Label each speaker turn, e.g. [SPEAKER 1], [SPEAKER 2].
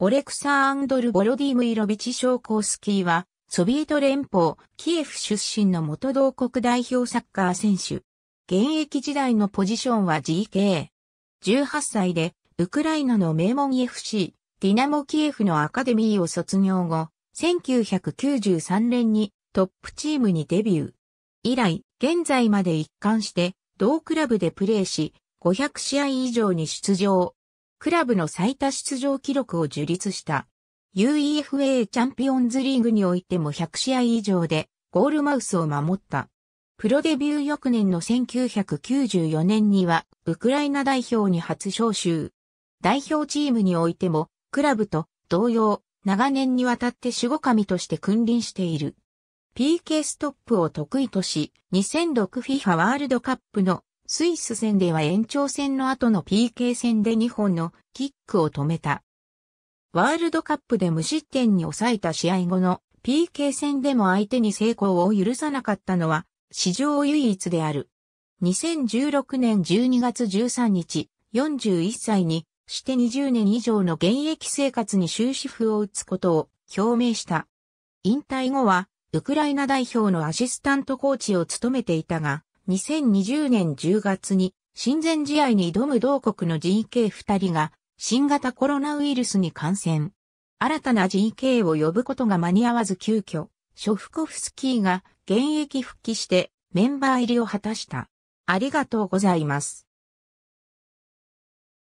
[SPEAKER 1] オレクサー・アンドル・ボロディムイロビチ・ショーコースキーは、ソビエト連邦、キエフ出身の元同国代表サッカー選手。現役時代のポジションは GK。18歳で、ウクライナの名門 FC、ディナモキエフのアカデミーを卒業後、1993年にトップチームにデビュー。以来、現在まで一貫して、同クラブでプレーし、500試合以上に出場、クラブの最多出場記録を樹立した。UEFA チャンピオンズリーグにおいても100試合以上でゴールマウスを守った。プロデビュー翌年の1994年にはウクライナ代表に初招集。代表チームにおいてもクラブと同様長年にわたって守護神として君臨している。PK ストップを得意とし、2006FIFA ワールドカップのスイス戦では延長戦の後の PK 戦で2本のキックを止めた。ワールドカップで無失点に抑えた試合後の PK 戦でも相手に成功を許さなかったのは史上唯一である。2016年12月13日、41歳にして20年以上の現役生活に終止符を打つことを表明した。引退後はウクライナ代表のアシスタントコーチを務めていたが、2020年10月に親善試合に挑む同国の GK2 人が新型コロナウイルスに感染。新たな GK を呼ぶことが間に合わず急遽、ショフコフスキーが現役復帰してメンバー入りを果たした。ありがとうございま
[SPEAKER 2] す。